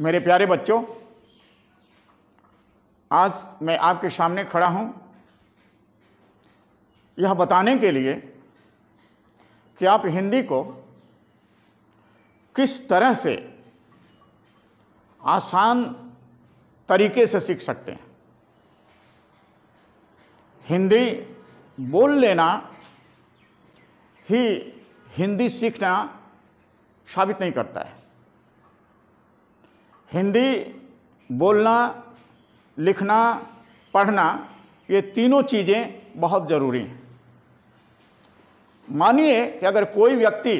मेरे प्यारे बच्चों आज मैं आपके सामने खड़ा हूँ यह बताने के लिए कि आप हिंदी को किस तरह से आसान तरीके से सीख सकते हैं हिंदी बोल लेना ही हिंदी सीखना साबित नहीं करता है हिंदी बोलना लिखना पढ़ना ये तीनों चीज़ें बहुत ज़रूरी हैं मानिए कि अगर कोई व्यक्ति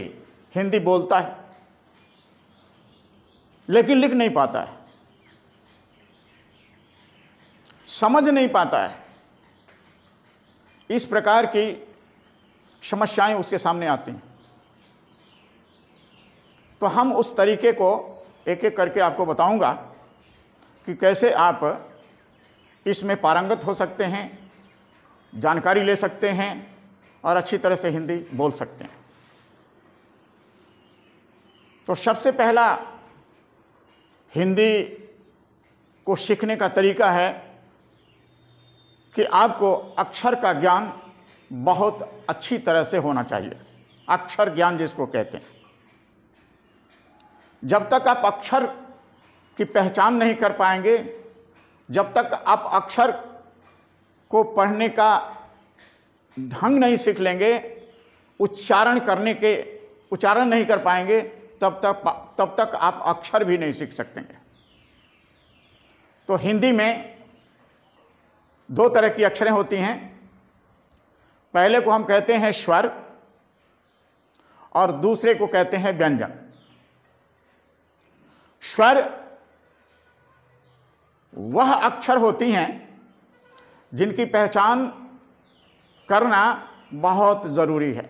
हिंदी बोलता है लेकिन लिख नहीं पाता है समझ नहीं पाता है इस प्रकार की समस्याएं उसके सामने आती हैं तो हम उस तरीके को एक एक करके आपको बताऊंगा कि कैसे आप इसमें पारंगत हो सकते हैं जानकारी ले सकते हैं और अच्छी तरह से हिंदी बोल सकते हैं तो सबसे पहला हिंदी को सीखने का तरीका है कि आपको अक्षर का ज्ञान बहुत अच्छी तरह से होना चाहिए अक्षर ज्ञान जिसको कहते हैं जब तक आप अक्षर की पहचान नहीं कर पाएंगे जब तक आप अक्षर को पढ़ने का ढंग नहीं सीख लेंगे उच्चारण करने के उच्चारण नहीं कर पाएंगे तब तक तब तक आप अक्षर भी नहीं सीख सकेंगे तो हिंदी में दो तरह की अक्षरें होती हैं पहले को हम कहते हैं स्वर और दूसरे को कहते हैं व्यंजन स्वर वह अक्षर होती हैं जिनकी पहचान करना बहुत ज़रूरी है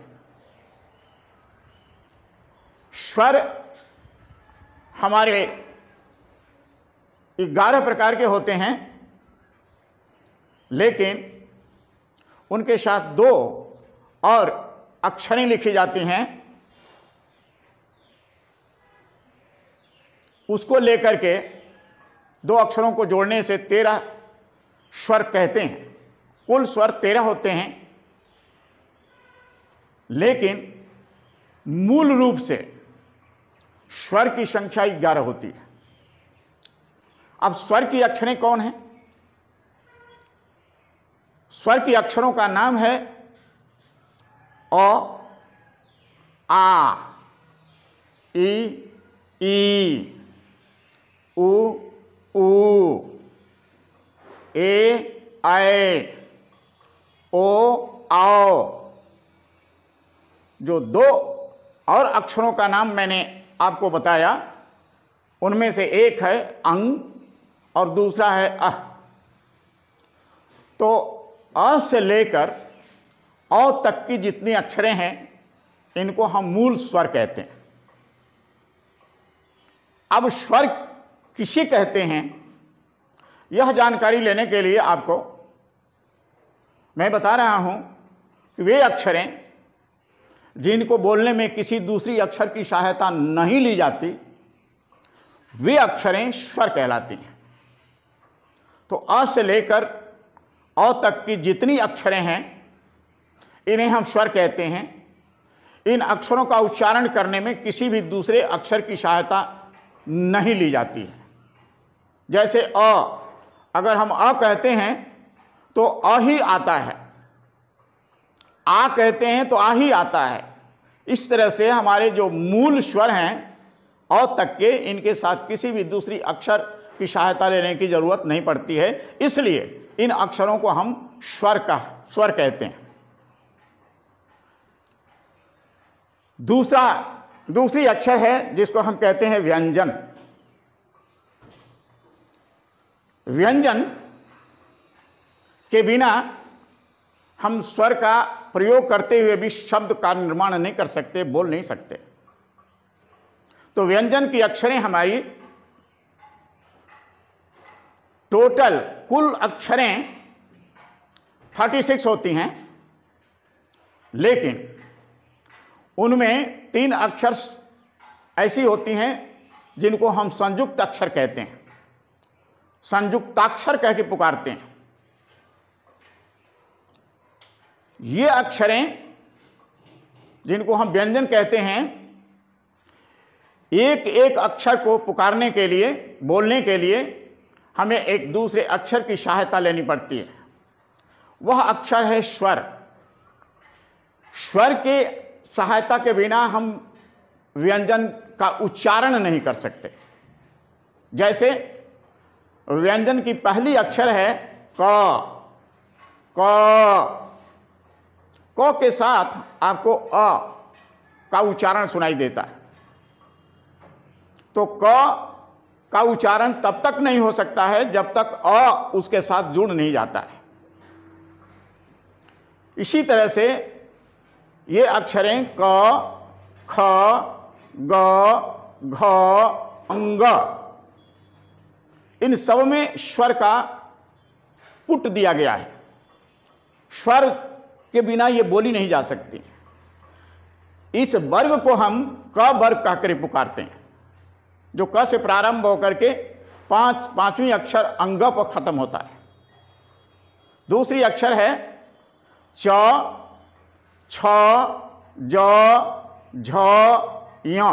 स्वर हमारे ग्यारह प्रकार के होते हैं लेकिन उनके साथ दो और अक्षरें लिखी जाती हैं उसको लेकर के दो अक्षरों को जोड़ने से तेरह स्वर कहते हैं कुल स्वर तेरह होते हैं लेकिन मूल रूप से स्वर की संख्या ग्यारह होती है अब स्वर की अक्षरें कौन हैं स्वर की अक्षरों का नाम है अ आ ई ई उ ऊ ए आए ओ आओ जो दो और अक्षरों का नाम मैंने आपको बताया उनमें से एक है अंग और दूसरा है अ तो अ से लेकर औ तक की जितनी अक्षरें हैं इनको हम मूल स्वर कहते हैं अब स्वर किसे कहते हैं यह जानकारी लेने के लिए आपको मैं बता रहा हूँ कि वे अक्षरें जिनको बोलने में किसी दूसरी अक्षर की सहायता नहीं ली जाती वे अक्षरें स्वर कहलाती हैं तो अ से लेकर अ तक की जितनी अक्षरें हैं इन्हें हम स्वर कहते हैं इन अक्षरों का उच्चारण करने में किसी भी दूसरे अक्षर की सहायता नहीं ली जाती है जैसे अ अगर हम अ कहते हैं तो अ ही आता है आ कहते हैं तो आ ही आता है इस तरह से हमारे जो मूल स्वर हैं अ तक के इनके साथ किसी भी दूसरी अक्षर की सहायता लेने की ज़रूरत नहीं पड़ती है इसलिए इन अक्षरों को हम स्वर का स्वर कहते हैं दूसरा दूसरी अक्षर है जिसको हम कहते हैं व्यंजन व्यंजन के बिना हम स्वर का प्रयोग करते हुए भी शब्द का निर्माण नहीं कर सकते बोल नहीं सकते तो व्यंजन की अक्षरें हमारी टोटल कुल अक्षरें 36 होती हैं लेकिन उनमें तीन अक्षर ऐसी होती हैं जिनको हम संयुक्त अक्षर कहते हैं संयुक्ताक्षर कह के पुकारते हैं ये अक्षरें जिनको हम व्यंजन कहते हैं एक एक अक्षर को पुकारने के लिए बोलने के लिए हमें एक दूसरे अक्षर की सहायता लेनी पड़ती है वह अक्षर है स्वर स्वर के सहायता के बिना हम व्यंजन का उच्चारण नहीं कर सकते जैसे व्यंजन की पहली अक्षर है क क क के साथ आपको अ का उच्चारण सुनाई देता है तो क का उच्चारण तब तक नहीं हो सकता है जब तक अ उसके साथ जुड़ नहीं जाता है इसी तरह से ये अक्षरें क ख ग घ अंग इन सब में स्वर का पुट दिया गया है स्वर के बिना ये बोली नहीं जा सकती इस वर्ग को हम क वर्ग कहकर पुकारते हैं जो क से प्रारंभ होकर के पांच पांचवी अक्षर अंग पर खत्म होता है दूसरी अक्षर है च छ ज झ